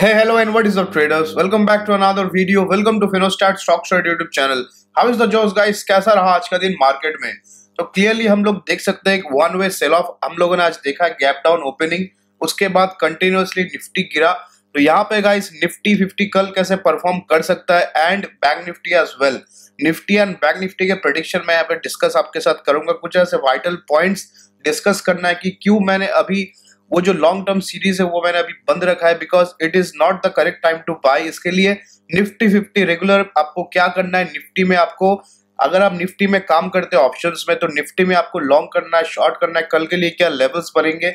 Hey, hello and what is up traders? Welcome back to another video. Welcome to Finostat Stock Trade YouTube channel. How is the Joe's guys? कैसा रहा आज का दिन market में तो clearly हम लोग देख सकते हैं वन वे सेल ऑफ हम लोगों ने आज देखा गैप डाउन ओपनिंग उसके बाद कंटिन्यूसली निफ्टी गिरा तो यहाँ पे गाइस निफ्टी फिफ्टी कल कैसे परफॉर्म कर सकता है and bank Nifty as well Nifty and bank Nifty के प्रोडिक्शन में यहाँ पे डिस्कस आपके साथ करूंगा कुछ ऐसे वाइटल पॉइंट्स डिस्कस करना है कि क्यों मैंने अभी वो जो लॉन्ग टर्म सीरीज है वो मैंने अभी बंद रखा है because it is not the correct time to buy इसके लिए निफ्टी फिफ्टी रेगुलर आपको क्या करना है निफ्टी में आपको अगर आप निफ्टी में काम करते हो ऑप्शन में तो निफ्टी में आपको लॉन्ग करना है शॉर्ट करना है कल के लिए क्या लेवल्स भरेंगे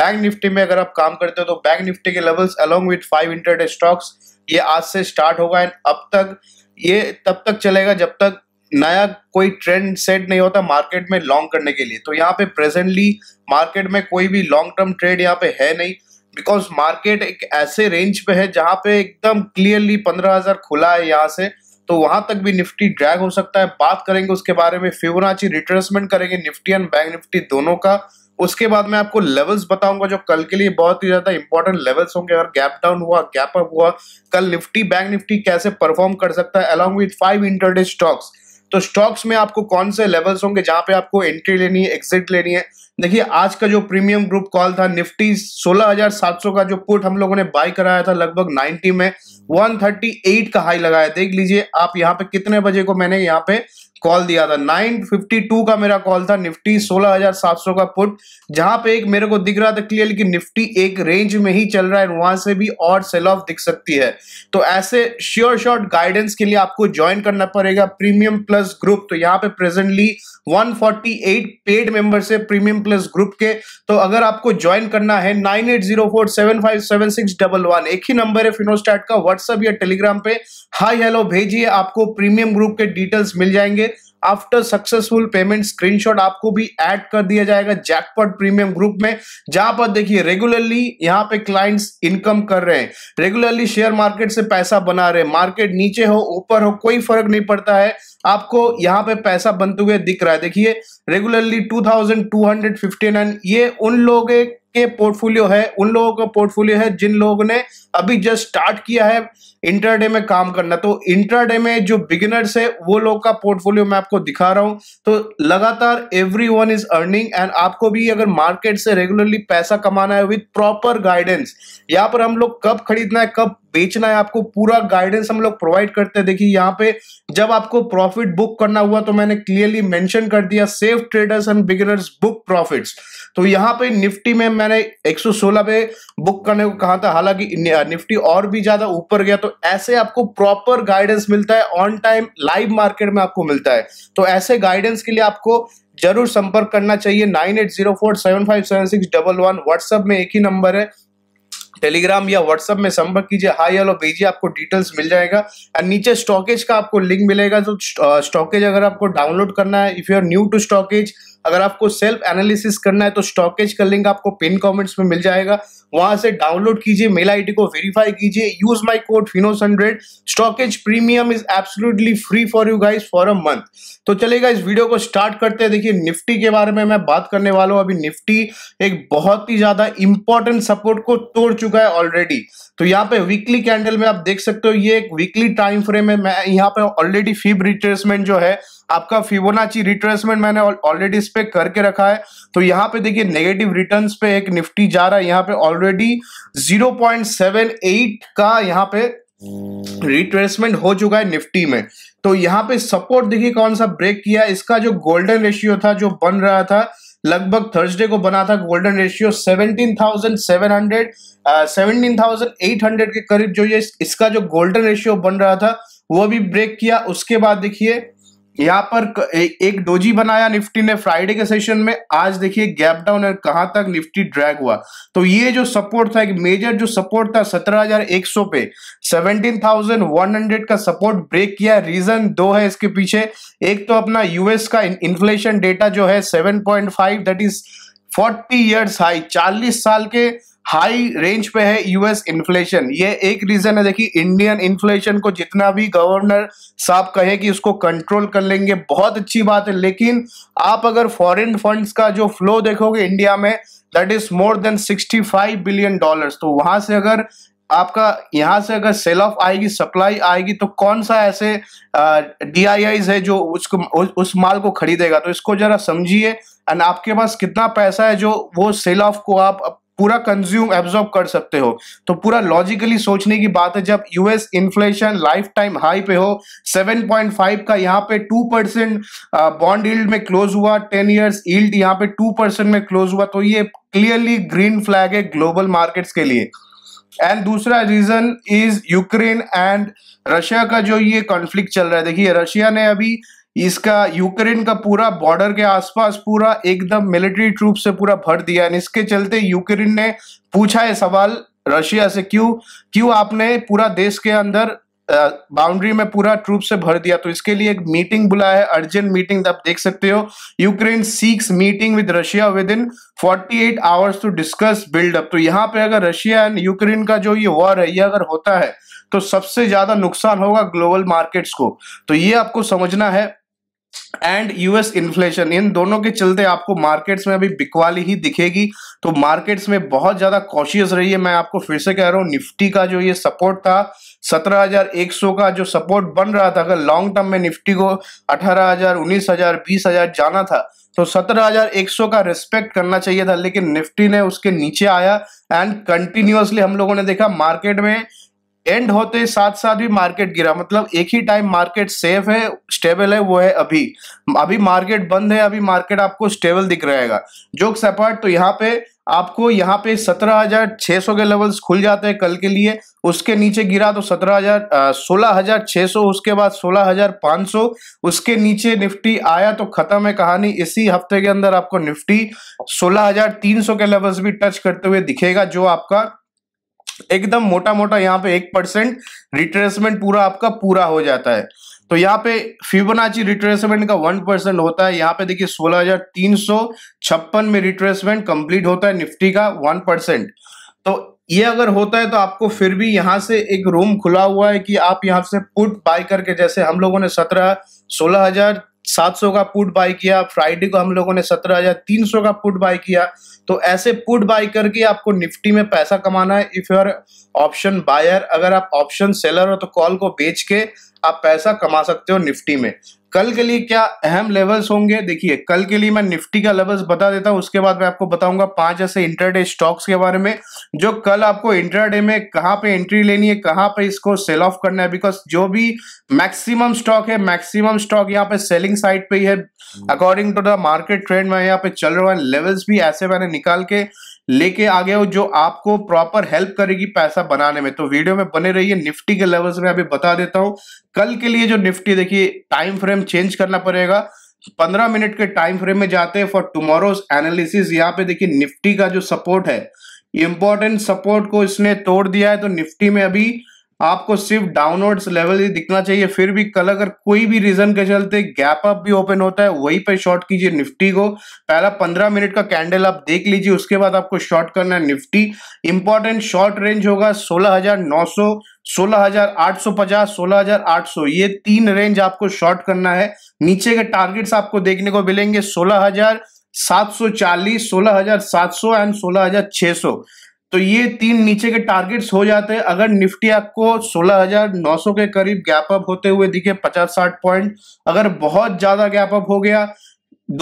बैंक निफ्टी में अगर आप काम करते हो तो बैंक निफ्टी के levels along with five intraday stocks ये आज से स्टार्ट होगा एंड अब तक ये तब तक चलेगा जब तक नया कोई ट्रेंड सेट नहीं होता मार्केट में लॉन्ग करने के लिए तो यहाँ पे प्रेजेंटली मार्केट में कोई भी लॉन्ग टर्म ट्रेड यहाँ पे है नहीं बिकॉज मार्केट एक ऐसे रेंज पे है जहाँ पे एकदम क्लियरली पंद्रह हजार खुला है यहाँ से तो वहां तक भी निफ्टी ड्रैग हो सकता है बात करेंगे उसके बारे में फिबोनाची रिट्रेसमेंट करेंगे निफ्टी एंड बैंक निफ्टी दोनों का उसके बाद मैं आपको लेवल्स बताऊंगा जो कल के लिए बहुत ही ज्यादा इंपॉर्टेंट लेवल्स होंगे अगर गैप डाउन हुआ गैप अप हुआ कल निफ्टी बैंक निफ्टी कैसे परफॉर्म कर सकता है along with five intraday stocks तो स्टॉक्स में आपको कौन से लेवल्स होंगे जहां पे आपको एंट्री लेनी है एग्जिट लेनी है देखिए आज का जो प्रीमियम ग्रुप कॉल था निफ्टी 16,700 का जो पुट हम लोगों ने बाय कराया था लगभग 90 में 138 का हाई लगाया देख लीजिए आप यहाँ पे कितने बजे को मैंने यहाँ पे कॉल दिया था 952 का मेरा कॉल था निफ्टी 16,700 का पुट जहां पे एक मेरे को दिख रहा था क्लियर कि निफ्टी एक रेंज में ही चल रहा है वहां से भी और सेल ऑफ दिख सकती है तो ऐसे श्योर शॉर्ट गाइडेंस के लिए आपको ज्वाइन करना पड़ेगा प्रीमियम प्लस ग्रुप तो यहाँ पे प्रेजेंटली 148 पेड है प्रीमियम प्लस ग्रुप के तो अगर आपको ज्वाइन करना है वन एक ही नंबर है फिनोस्टैट का व्हाट्सअप या टेलीग्राम पे हाई हेलो भेजिए आपको प्रीमियम ग्रुप के डिटेल्स मिल जाएंगे आफ्टर सक्सेसफुल पेमेंट स्क्रीनशॉट आपको भी ऐड कर दिया जाएगा जैकपॉट प्रीमियम ग्रुप में जहां पर देखिए रेगुलरली यहां पे क्लाइंट्स इनकम कर रहे हैं रेगुलरली शेयर मार्केट से पैसा बना रहे हैं मार्केट नीचे हो ऊपर हो कोई फर्क नहीं पड़ता है आपको यहां पे पैसा बनते हुए दिख रहा है देखिए रेगुलरली टू ये उन लोगों के पोर्टफोलियो है उन लोगों का पोर्टफोलियो है जिन लोगों ने अभी जस्ट स्टार्ट किया है इंटरडे में काम करना तो इंटरडे में जो बिगिनर्स है वो लोग का पोर्टफोलियो मैं आपको दिखा रहा हूं तो लगातार everyone is earning and आपको भी अगर मार्केट से रेगुलरली पैसा कमाना है विथ प्रॉपर गाइडेंस यहाँ पर हम लोग कब खरीदना है कब बेचना है आपको पूरा गाइडेंस हम लोग प्रोवाइड करते हैं देखिए यहाँ पे जब आपको प्रॉफिट बुक करना हुआ तो मैंने क्लियरली मेंशन कर दिया safe traders and beginners book profits तो यहाँ पे निफ्टी में मैंने 116 पे बुक करने को कहा था हालांकि निफ्टी और भी ज्यादा ऊपर गया तो ऐसे आपको प्रॉपर गाइडेंस मिलता है ऑन टाइम लाइव मार्केट में आपको मिलता है तो ऐसे गाइडेंस के लिए आपको जरूर संपर्क करना चाहिए nine eight zero four seven five seven six double one WhatsApp में एक ही नंबर है टेलीग्राम या व्हाट्सएप में संपर्क कीजिए हाई हेलो भेजिए आपको डिटेल्स मिल जाएगा एंड नीचे स्टॉकेज का आपको लिंक मिलेगा तो स्टॉकेज अगर आपको डाउनलोड करना है if you are new to StockEdge अगर आपको सेल्फ एनालिसिस करना है तो स्टॉकेज का लिंक आपको पिन कमेंट्स में मिल जाएगा वहां से डाउनलोड कीजिए मेल आईडी को वेरीफाई कीजिए use my code finos hundred StockEdge premium is absolutely free for you guys for a month तो चलेगा इस वीडियो को स्टार्ट करते हैं देखिए निफ्टी के बारे में मैं बात करने वाला हूँ अभी निफ्टी एक बहुत ही ज्यादा इंपॉर्टेंट सपोर्ट को तोड़ चुका है ऑलरेडी तो यहाँ पे वीकली कैंडल में आप देख सकते हो ये एक वीकली टाइम फ्रेम है मैं यहाँ पे ऑलरेडी फीब रिट्रेसमेंट जो है आपका फिबोनाची रिट्रेसमेंट मैंने ऑलरेडी इस पे करके रखा है तो यहाँ पे देखिए नेगेटिव रिटर्न्स पे एक निफ्टी जा रहा है यहाँ पे ऑलरेडी 0.78 का यहाँ पे रिट्रेसमेंट हो चुका है निफ्टी में तो यहाँ पे सपोर्ट देखिए कौन सा ब्रेक किया इसका जो गोल्डन रेशियो था जो बन रहा था लगभग थर्सडे को बना था गोल्डन रेशियो 17,700 17,800 के करीब जो ये इसका जो गोल्डन रेशियो बन रहा था वो भी ब्रेक किया उसके बाद देखिए यहाँ पर एक डोजी बनाया निफ्टी ने फ्राइडे के सेशन में आज देखिए गैप डाउन है कहां तक निफ्टी ड्रैग हुआ तो ये जो सपोर्ट था एक मेजर जो सपोर्ट था 17,100 पे 17,100 का सपोर्ट ब्रेक किया रीजन दो है इसके पीछे एक तो अपना यूएस का इन्फ्लेशन डेटा जो है 7.5 दैट इज 40 इयर्स हाई 40 साल के हाई रेंज पे है यूएस इन्फ्लेशन ये एक रीजन है देखिए इंडियन इन्फ्लेशन को जितना भी गवर्नर साहब कहे कि उसको कंट्रोल कर लेंगे बहुत अच्छी बात है लेकिन आप अगर फॉरेन फंड्स का जो फ्लो देखोगे इंडिया में that is more than 65 billion dollars तो वहां से अगर आपका यहाँ से अगर सेल ऑफ आएगी सप्लाई आएगी तो कौन सा ऐसे डी आई आईज है जो उसको उस माल को खरीदेगा तो इसको जरा समझिए एंड आपके पास कितना पैसा है जो वो सेल ऑफ को आप पूरा कंज्यूम एब्जॉर्ब कर सकते हो तो पूरा लॉजिकली सोचने की बात है जब US inflation lifetime high पे हो 7.5 का यहाँ पे 2 परसेंट बॉन्ड ईल्ड में क्लोज हुआ 10 इयर्स ईल्ड यहाँ पे 2 परसेंट में क्लोज हुआ तो ये क्लियरली ग्रीन फ्लैग है ग्लोबल मार्केट्स के लिए एंड दूसरा reason is Ukraine and Russia का जो ये कॉन्फ्लिक्ट चल रहा है देखिए रशिया ने अभी इसका यूक्रेन का पूरा बॉर्डर के आसपास पूरा एकदम मिलिट्री ट्रूप से पूरा भर दिया है इसके चलते यूक्रेन ने पूछा है सवाल रशिया से क्यों क्यों आपने पूरा देश के अंदर बाउंड्री में पूरा ट्रूप से भर दिया तो इसके लिए एक मीटिंग बुलाया है अर्जेंट मीटिंग आप देख सकते हो Ukraine seeks meeting with Russia within forty eight hours to discuss buildup तो यहाँ पे अगर रशिया एंड यूक्रेन का जो ये वॉर है ये अगर होता है तो सबसे ज्यादा नुकसान होगा ग्लोबल मार्केट्स को तो ये आपको समझना है एंड यूएस इन्फ्लेशन इन दोनों के चलते आपको मार्केट्स में अभी बिकवाली ही दिखेगी तो मार्केट्स में बहुत ज्यादा कॉशियस रहिए मैं आपको फिर से कह रहा हूँ निफ्टी का जो ये सपोर्ट था 17,100 का जो सपोर्ट बन रहा था अगर लॉन्ग टर्म में निफ्टी को 18,000, 19,000, 20,000 जाना था तो 17,100 का रिस्पेक्ट करना चाहिए था लेकिन निफ्टी ने उसके नीचे आया एंड कंटिन्यूसली हम लोगों ने देखा मार्केट में एंड होते साथ साथ भी मार्केट गिरा मतलब एक ही टाइम मार्केट सेफ है स्टेबल है वो है अभी अभी मार्केट बंद है अभी मार्केट आपको स्टेबल दिख रहेगा जोक सपाट तो यहाँ पे आपको यहाँ पे 17,600 के लेवल्स खुल जाते हैं कल के लिए उसके नीचे गिरा तो 17,000 16,600 उसके बाद 16,500 उसके नीचे निफ्टी आया तो खत्म है कहानी इसी हफ्ते के अंदर आपको निफ्टी 16,300 के लेवल्स भी टच करते हुए दिखेगा जो आपका एकदम मोटा मोटा यहाँ पे एक परसेंट रिट्रेसमेंट पूरा आपका पूरा हो जाता है तो यहाँ पे फिबोनाची रिट्रेसमेंट का वन परसेंट होता है यहाँ पे देखिए सोलह हजार तीन सौ छप्पन में रिट्रेसमेंट कंप्लीट होता है निफ्टी का वन परसेंट तो ये अगर होता है तो आपको फिर भी यहाँ से एक रूम खुला हुआ है कि आप यहाँ से पुट बाय करके जैसे हम लोगों ने सत्रह सोलह हजार सात सौ का पुट बाय किया फ्राइडे को हम लोगों ने सत्रह हजार तीन सौ का पुट बाय किया तो ऐसे पुट बाय करके आपको निफ्टी में पैसा कमाना है if you are option buyer अगर आप ऑप्शन सेलर हो तो कॉल को बेच के आप पैसा कमा सकते हो निफ्टी में कल के लिए क्या अहम लेवल्स होंगे देखिए कल के लिए मैं निफ्टी का लेवल्स बता देता हूँ उसके बाद मैं आपको बताऊंगा पांच ऐसे इंटरडे स्टॉक्स के बारे में जो कल आपको इंटरडे में कहाँ पे एंट्री लेनी है कहाँ पे इसको सेल ऑफ करना है बिकॉज जो भी मैक्सिमम स्टॉक है मैक्सिमम स्टॉक यहाँ पे सेलिंग साइड पे ही है according to the market trend में यहाँ पे चल रहा है लेवल्स भी ऐसे मैंने निकाल के लेके आ गया हो जो आपको प्रॉपर हेल्प करेगी पैसा बनाने में तो वीडियो में बने रहिए निफ्टी के लेवल्स में अभी बता देता हूं कल के लिए जो निफ्टी देखिए टाइम फ्रेम चेंज करना पड़ेगा पंद्रह मिनट के टाइम फ्रेम में जाते हैं फॉर टुमारोज एनालिसिस यहाँ पे देखिए निफ्टी का जो सपोर्ट है इंपॉर्टेंट सपोर्ट को इसने तोड़ दिया है तो निफ्टी में अभी आपको सिर्फ डाउनलोड्स लेवल ही दिखना चाहिए फिर भी कल अगर कोई भी रीजन के चलते गैप अप भी ओपन होता है वहीं पे शॉर्ट कीजिए निफ्टी को पहला पंद्रह मिनट का कैंडल आप देख लीजिए उसके बाद आपको शॉर्ट करना है निफ्टी इंपॉर्टेंट शॉर्ट रेंज होगा सोलह हजार नौ सौ सोलह हजार आठ सौ पचास सोलह हजार आठ सौ ये तीन रेंज आपको शॉर्ट करना है नीचे के टारगेट्स आपको देखने को मिलेंगे सोलह हजार सात सौ चालीस सोलह हजार सात सौ एंड सोलह हजार छह सौ तो ये तीन नीचे के टारगेट्स हो जाते हैं अगर निफ्टी आपको 16,900 के करीब गैप अप होते हुए दिखे 50-60 पॉइंट अगर बहुत ज्यादा गैप अप हो गया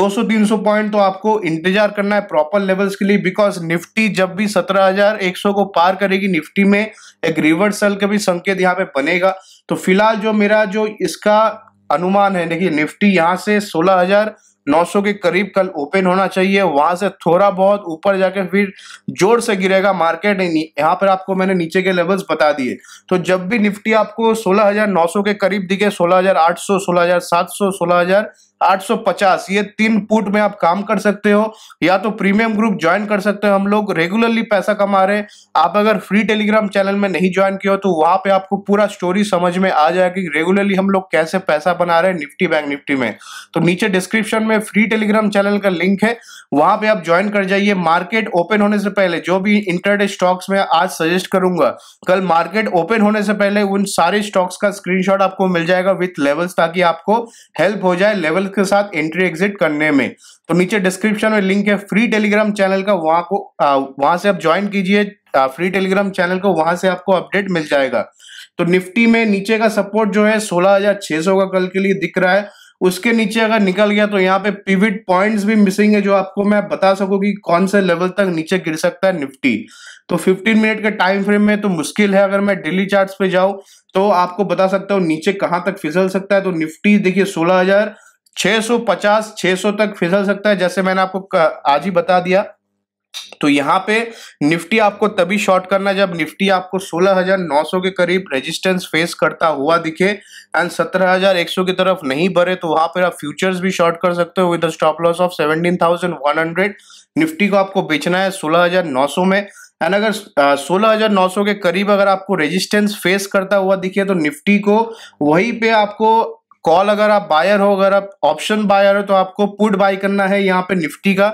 200-300 पॉइंट तो आपको इंतजार करना है प्रॉपर लेवल्स के लिए बिकॉज निफ्टी जब भी 17,100 को पार करेगी निफ्टी में एक रिवर्सल का भी संकेत यहाँ पे बनेगा तो फिलहाल जो मेरा जो इसका अनुमान है देखिए निफ्टी यहाँ से सोलह हजार 900 के करीब कल ओपन होना चाहिए वहां से थोड़ा बहुत ऊपर जाके फिर जोर से गिरेगा मार्केट यहाँ पर आपको मैंने नीचे के लेवल्स बता दिए तो जब भी निफ्टी आपको 16,900 के करीब दिखे 16,800 16,700 सोलह हजार 850 ये तीन पुट में आप काम कर सकते हो या तो प्रीमियम ग्रुप ज्वाइन कर सकते हो हम लोग रेगुलरली पैसा कमा रहे आप अगर फ्री टेलीग्राम चैनल में नहीं ज्वाइन किया हो तो वहां पे आपको पूरा स्टोरी समझ में आ जाएगा कि रेगुलरली हम लोग कैसे पैसा बना रहे हैं निफ्टी बैंक निफ्टी में तो नीचे डिस्क्रिप्शन में फ्री टेलीग्राम चैनल का लिंक है वहां पर आप ज्वाइन कर जाइए मार्केट ओपन होने से पहले जो भी इंटरडे स्टॉक्स में आज सजेस्ट करूंगा कल मार्केट ओपन होने से पहले उन सारे स्टॉक्स का स्क्रीनशॉट आपको मिल जाएगा विथ लेवल्स ताकि आपको हेल्प हो जाए लेवल चैनल के साथ एंट्री एग्जिट करने में तो नीचे डिस्क्रिप्शन में लिंक है फ्री टेलीग्राम चैनल का वहां को वहां से आप ज्वाइन कीजिए फ्री टेलीग्राम चैनल को वहां से आपको अपडेट मिल जाएगा तो निफ्टी में नीचे का सपोर्ट जो है सोलह का कल के लिए दिख रहा है उसके नीचे अगर निकल गया तो यहाँ पे पिविट पॉइंट्स भी मिसिंग है जो आपको मैं बता सकूं कि कौन से लेवल तक नीचे गिर सकता है निफ्टी तो 15 मिनट के टाइम फ्रेम में तो मुश्किल है अगर मैं डेली चार्ट्स पे जाऊं तो आपको बता सकता हूँ नीचे कहाँ तक फिसल सकता है तो निफ्टी देखिए सोलह हजार 650 600 तक फिसल सकता है जैसे मैंने आपको आज ही बता दिया तो यहाँ पे निफ्टी आपको तभी शॉर्ट करना जब निफ्टी आपको 16,900 के करीब रेजिस्टेंस फेस करता हुआ दिखे एंड 17,100 की तरफ नहीं भरे तो वहां पर आप फ्यूचर्स भी शॉर्ट कर सकते हो with stop loss of 17,100 Nifty को आपको बेचना है 16,900 में एंड अगर सोलह हजार नौ सौ के करीब अगर आपको रेजिस्टेंस फेस करता हुआ दिखे तो निफ्टी को वहीं पे आपको कॉल अगर आप बायर हो अगर आप ऑप्शन बायर हो तो आपको पुट बाय करना है यहाँ पे निफ्टी का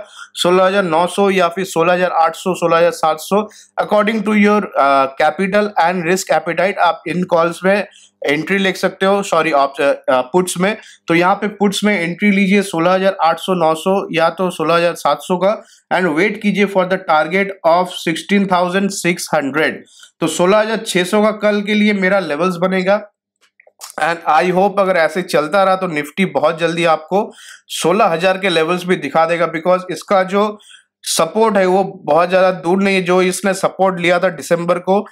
16,900 या फिर 16,800 16,700 according to your capital and risk appetite आप इन कॉल्स में एंट्री ले सकते हो सॉरी आप पुट्स में तो यहाँ पे पुट्स में एंट्री लीजिए 16,800 900 या तो 16,700 का एंड वेट कीजिए for the target of sixteen तो सोलह का कल के लिए मेरा लेवल्स बनेगा एंड आई होप अगर ऐसे चलता रहा तो निफ्टी बहुत जल्दी आपको 16000 के लेवल्स भी दिखा देगा बिकॉज इसका जो सपोर्ट है वो बहुत ज़्यादा दूर नहीं है जो इसने सपोर्ट लिया था दिसंबर को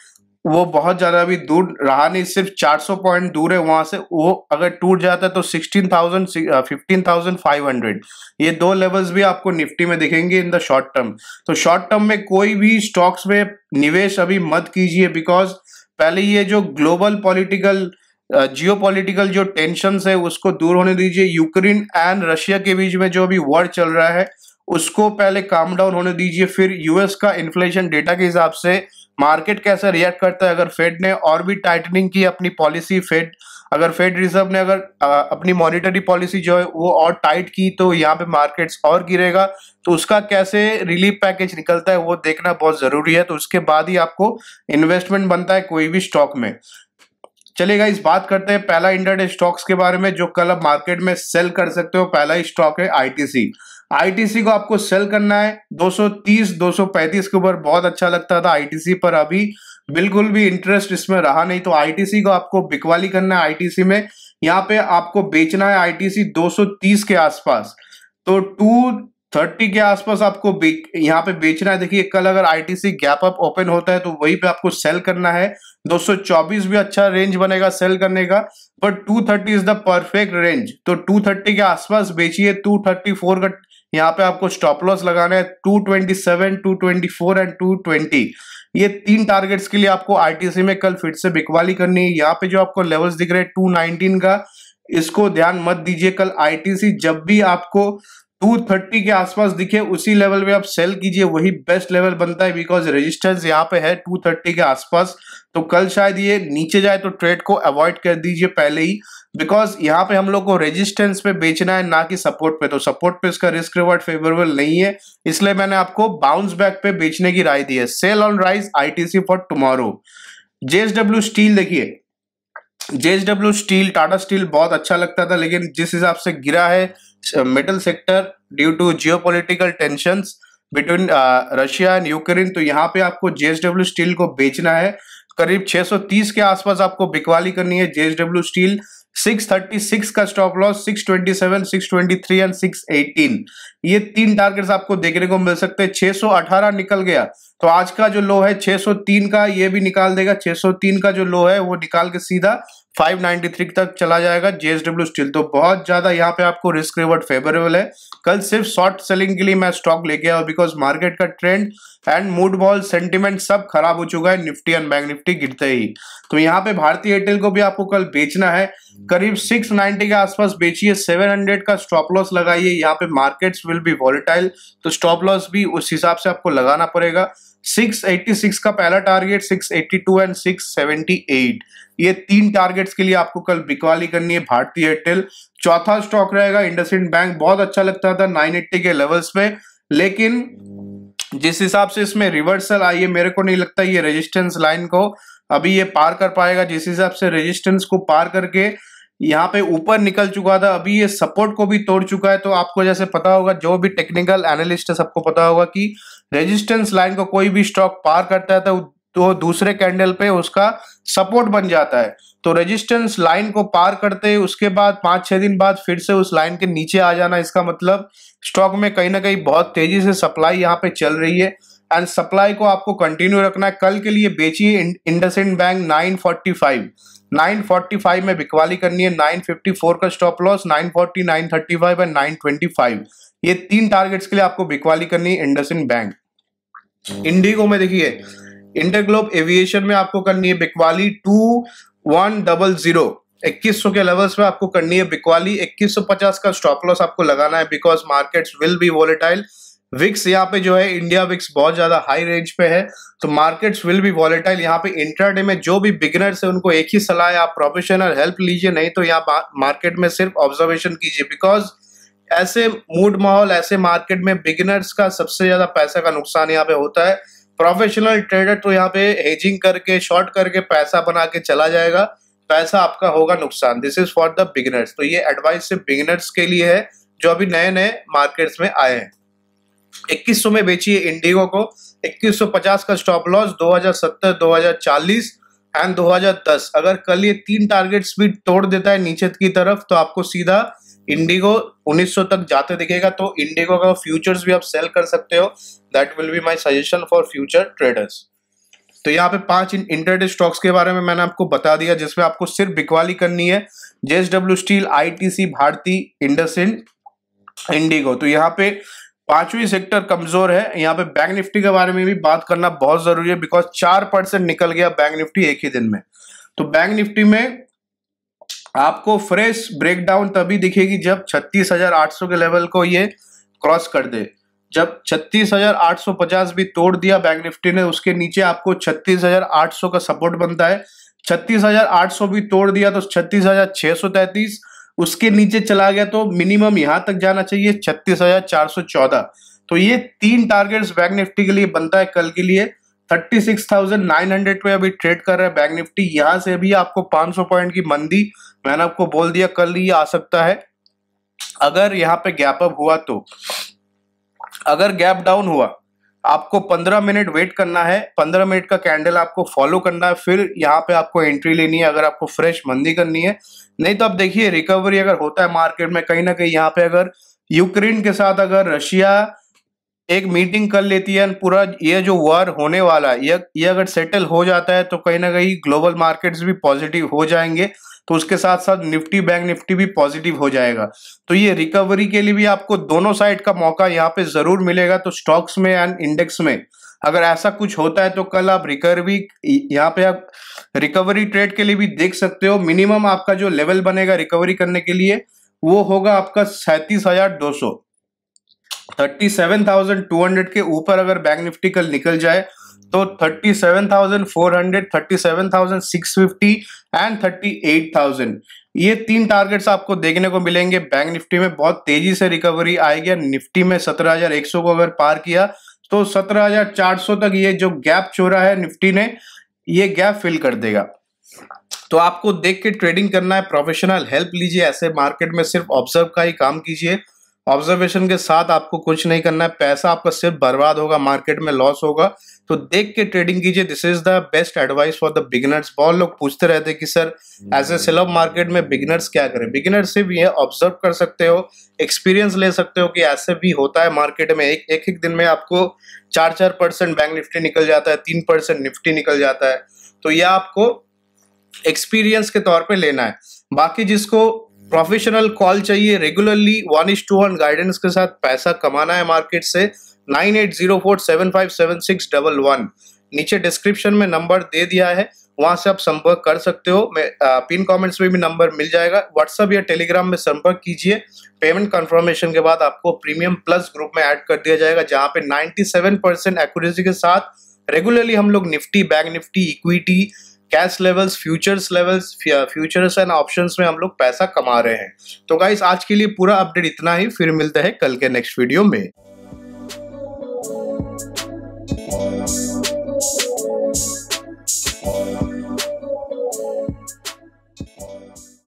वो बहुत ज़्यादा भी दूर रहा नहीं सिर्फ 400 पॉइंट दूर है वहां से वो अगर टूट जाता है तो 16,000 15,500 uh, ये दो लेवल्स भी आपको निफ्टी में दिखेंगे इन द शॉर्ट टर्म तो शॉर्ट टर्म में कोई भी स्टॉक्स में निवेश अभी मत कीजिए बिकॉज पहले ये जो ग्लोबल पॉलिटिकल जियोपॉलिटिकल जो टेंशन है उसको दूर होने दीजिए यूक्रेन एंड रशिया के बीच में जो अभी वॉर चल रहा है उसको पहले काम डाउन होने दीजिए फिर यूएस का इन्फ्लेशन डेटा के हिसाब से मार्केट कैसे रिएक्ट करता है अगर फेड ने और भी टाइटनिंग की अपनी पॉलिसी फेड अगर फेड रिजर्व ने अगर आ, अपनी मॉनिटरी पॉलिसी जो है वो और टाइट की तो यहाँ पे मार्केट्स और गिरेगा तो उसका कैसे रिलीफ पैकेज निकलता है वो देखना बहुत ज़रूरी है तो उसके बाद ही आपको इन्वेस्टमेंट बनता है कोई भी स्टॉक में चलेगा इस बात करते हैं पहला इंटरडे स्टॉक्स के बारे में जो कल आप मार्केट में सेल कर सकते हो पहला स्टॉक है आईटीसी आईटीसी को आपको सेल करना है 230 235 के ऊपर बहुत अच्छा लगता था आईटीसी पर अभी बिल्कुल भी इंटरेस्ट इसमें रहा नहीं तो आईटीसी को आपको बिकवाली करना है आईटीसी में यहाँ पे आपको बेचना है आईटीसी 230 के आसपास तो टू थर्टी के आसपास आपको यहाँ पे बेचना है देखिए कल अगर आईटीसी गैप अप ओपन होता है तो वही पे आपको सेल करना है 224 भी अच्छा रेंज बनेगा सेल करने का but 230 is the perfect range तो 230 के आसपास बेचिए 234 का यहाँ पे आपको स्टॉप लॉस लगाना है 227, 224 एंड 220 ये तीन टारगेट्स के लिए आपको आईटीसी में कल फिर से बिकवाली करनी है यहाँ पे जो आपको लेवल्स दिख रहे हैं 219 का इसको ध्यान मत दीजिए कल आईटीसी जब भी आपको 230 के आसपास दिखे उसी लेवल पे आप सेल कीजिए वही बेस्ट लेवल बनता है बिकॉज रेजिस्टेंस यहाँ पे है 230 के आसपास तो कल शायद ये नीचे जाए तो ट्रेड को अवॉइड कर दीजिए पहले ही बिकॉज यहाँ पे हम लोग को रेजिस्टेंस पे बेचना है ना कि सपोर्ट पे तो सपोर्ट पे इसका रिस्क रिवॉर्ड फेवरेबल नहीं है इसलिए मैंने आपको बाउंस बैक पे बेचने की राय दी है sell on T C for tomorrow JSW Steel देखिए जेएसडब्ल्यू स्टील टाटा स्टील बहुत अच्छा लगता था लेकिन जिस हिसाब से गिरा है metal sector due to geopolitical tension between Russia and Ukraine तो यहाँ पे आपको जेएसडब्ल्यू स्टील को बेचना है करीब 630 के आसपास आपको बिकवाली करनी है जेएसडब्ल्यू स्टील 636 का स्टॉप लॉस 627, 623 एंड 618 ये तीन टारगेट्स आपको देखने को मिल सकते हैं 618 निकल गया तो आज का जो लो है 603 का ये भी निकाल देगा 603 का जो लो है वो निकाल के सीधा 593 तक चला जाएगा जेएसडब्ल्यू स्टील तो बहुत ज़्यादा यहाँ पे आपको रिस्क रिवर्ड फेवरेबल है कल सिर्फ शॉर्ट सेलिंग के लिए मैं स्टॉक लेके आया बिकॉज मार्केट का ट्रेंड एंड मूड बॉल सेंटिमेंट सब खराब हो चुका है निफ्टी एंड बैंक निफ्टी गिरते ही तो यहाँ पे भारतीय एयरटेल को भी आपको कल बेचना है करीब 690 के आसपास बेचिए 700 का स्टॉप लॉस लगाइए यहाँ पे मार्केट्स विल बी वॉलिटाइल तो स्टॉप लॉस भी उस हिसाब से आपको लगाना पड़ेगा 686 का पहला टारगेट 682 एंड 678 ये तीन टारगेट्स के लिए आपको कल बिकवाली करनी है भारतीय एयरटेल चौथा स्टॉक रहेगा इंडसइंड बैंक बहुत अच्छा लगता था 980 के लेवल्स पे लेकिन जिस हिसाब से इसमें रिवर्सल आई है मेरे को नहीं लगता ये रेजिस्टेंस लाइन को अभी ये पार कर पाएगा जिस हिसाब से रेजिस्टेंस को पार करके यहाँ पे ऊपर निकल चुका था अभी ये सपोर्ट को भी तोड़ चुका है तो आपको जैसे पता होगा जो भी टेक्निकल एनालिस्ट है सबको पता होगा कि रेजिस्टेंस लाइन को कोई भी स्टॉक पार करता है तो तो दूसरे कैंडल पे उसका सपोर्ट बन जाता है तो रेजिस्टेंस लाइन को पार करते उसके बाद पाँच छह दिन बाद फिर से उस लाइन के नीचे आ जाना इसका मतलब स्टॉक में कहीं ना कहीं बहुत तेजी से सप्लाई यहाँ पे चल रही है एंड सप्लाई को आपको कंटिन्यू रखना है कल के लिए बेचिए इंड बैंक फाइव 945 में बिकवाली करनी है 954 का स्टॉप लॉस 940, 935 एंड 925 ये तीन टारगेट्स के लिए आपको बिकवाली करनी है इंडसिन बैंक इंडिगो में देखिए इंटरग्लोब एविएशन में आपको करनी है बिकवाली टू वन डबल जीरो इक्कीस के लेवल्स में आपको करनी है बिकवाली इक्कीस सौ पचास का स्टॉप लॉस आपको लगाना है because markets will be volatile VIX यहाँ पे जो है इंडिया विक्स बहुत ज्यादा हाई रेंज पे है तो मार्केट्स विल भी वॉलेटाइल यहाँ पे इंट्राडे में जो भी बिगिनर्स है उनको एक ही सलाह आप प्रोफेशनल हेल्प लीजिए नहीं तो यहाँ मार्केट में सिर्फ ऑब्जर्वेशन कीजिए बिकॉज ऐसे मूड माहौल ऐसे मार्केट में बिगिनर्स का सबसे ज्यादा पैसा का नुकसान यहाँ पे होता है प्रोफेशनल ट्रेडर तो यहाँ पे हेजिंग करके शॉर्ट करके पैसा बना के चला जाएगा पैसा आपका होगा नुकसान this is for the beginners तो ये एडवाइस सिर्फ बिगिनर्स के लिए है जो अभी नए नए मार्केट्स में आए हैं इक्कीस में बेची है इंडिगो को 2150 का स्टॉप लॉस 2070 2040 एंड 2010 अगर कल ये तीन टारगेट स्पीड तोड़ देता है नीचे की तरफ तो आपको सीधा इंडिगो 1900 तक जाते दिखेगा तो इंडिगो का फ्यूचर्स भी आप सेल कर सकते हो that will be my suggestion for future traders तो यहाँ पे पांच इंटरडे स्टॉक्स के बारे में मैंने आपको बता दिया जिसमें आपको सिर्फ बिकवाली करनी है JSW Steel ITC Bharti Indus IndiGo तो यहाँ पे पांचवी सेक्टर कमजोर है यहाँ पे बैंक निफ्टी के बारे में भी बात करना बहुत जरूरी है बिकॉज चार परसेंट निकल गया बैंक निफ्टी एक ही दिन में तो बैंक निफ्टी में आपको फ्रेश ब्रेकडाउन तभी दिखेगी जब 36,800 के लेवल को ये क्रॉस कर दे जब 36,850 भी तोड़ दिया बैंक निफ्टी ने उसके नीचे आपको 36,800 का सपोर्ट बनता है 36,800 भी तोड़ दिया तो छत्तीस उसके नीचे चला गया तो मिनिमम यहां तक जाना चाहिए छत्तीस हजार चार सौ चौदह तो ये तीन टारगेट्स बैंक निफ्टी के लिए बनता है कल के लिए 36,900 पे अभी ट्रेड कर रहा है बैंक निफ्टी यहां से भी आपको 500 पॉइंट की मंदी मैंने आपको बोल दिया कल ये आ सकता है अगर यहाँ पे गैप अप हुआ तो अगर गैप डाउन हुआ आपको 15 मिनट वेट करना है 15 मिनट का कैंडल आपको फॉलो करना है फिर यहाँ पे आपको एंट्री लेनी है अगर आपको फ्रेश मंदी करनी है नहीं तो आप देखिए रिकवरी अगर होता है मार्केट में कहीं ना कहीं यहाँ पे अगर यूक्रेन के साथ अगर रशिया एक मीटिंग कर लेती है पूरा ये जो वॉर होने वाला है ये अगर सेटल हो जाता है तो कहीं ना कहीं ग्लोबल मार्केट्स भी पॉजिटिव हो जाएंगे तो उसके साथ साथ निफ्टी बैंक निफ्टी भी पॉजिटिव हो जाएगा तो ये रिकवरी के लिए भी आपको दोनों साइड का मौका यहाँ पे जरूर मिलेगा तो स्टॉक्स में एंड इंडेक्स में अगर ऐसा कुछ होता है तो कल आप रिकवरी यहाँ पे आप रिकवरी ट्रेड के लिए भी देख सकते हो मिनिमम आपका जो लेवल बनेगा रिकवरी करने के लिए वो होगा आपका सैंतीस हजार दो सौ thirty seven thousand two hundred के ऊपर अगर बैंक निफ्टी कल निकल जाए तो 37,400, 37,650 एंड 38,000 ये तीन टारगेट्स आपको देखने को मिलेंगे बैंक निफ्टी में बहुत तेजी से रिकवरी आएगी निफ्टी में 17,100 को अगर पार किया तो 17,400 तक ये जो गैप छोड़ा है निफ्टी ने ये गैप फिल कर देगा तो आपको देख के ट्रेडिंग करना है प्रोफेशनल हेल्प लीजिए ऐसे मार्केट में सिर्फ ऑब्जर्व का ही काम कीजिए ऑब्जर्वेशन के साथ आपको कुछ नहीं करना है पैसा आपका सिर्फ बर्बाद होगा मार्केट में लॉस होगा तो देख के ट्रेडिंग कीजिए this is the best advice for the beginners बहुत लोग पूछते रहते कि sir as a of market में बिगिनर्स क्या करें बिगिनर सिर्फ ये ऑब्जर्व कर सकते हो एक्सपीरियंस ले सकते हो कि ऐसे भी होता है मार्केट में एक एक, एक दिन में आपको चार चार परसेंट बैंक निफ्टी निकल जाता है तीन परसेंट निफ्टी निकल जाता है तो यह आपको एक्सपीरियंस के तौर पर लेना है बाकी जिसको प्रोफेशनल कॉल चाहिए regularly one is to one guidance के साथ पैसा कमाना है मार्केट से nine eight zero four seven five seven six double one नीचे डिस्क्रिप्शन में नंबर दे दिया है वहां से आप संपर्क कर सकते हो मैं पिन कमेंट्स में भी नंबर मिल जाएगा व्हाट्सअप या टेलीग्राम में संपर्क कीजिए पेमेंट कंफर्मेशन के बाद आपको प्रीमियम प्लस ग्रुप में ऐड कर दिया जाएगा जहां पे 97 परसेंट एक्यूरेसी के साथ रेगुलरली हम लोग Nifty bank Nifty equity cash levels futures levels futures and option में हम लोग पैसा कमा रहे हैं तो गाइस आज के लिए पूरा अपडेट इतना ही फिर मिलता है कल के नेक्स्ट वीडियो में Thank you.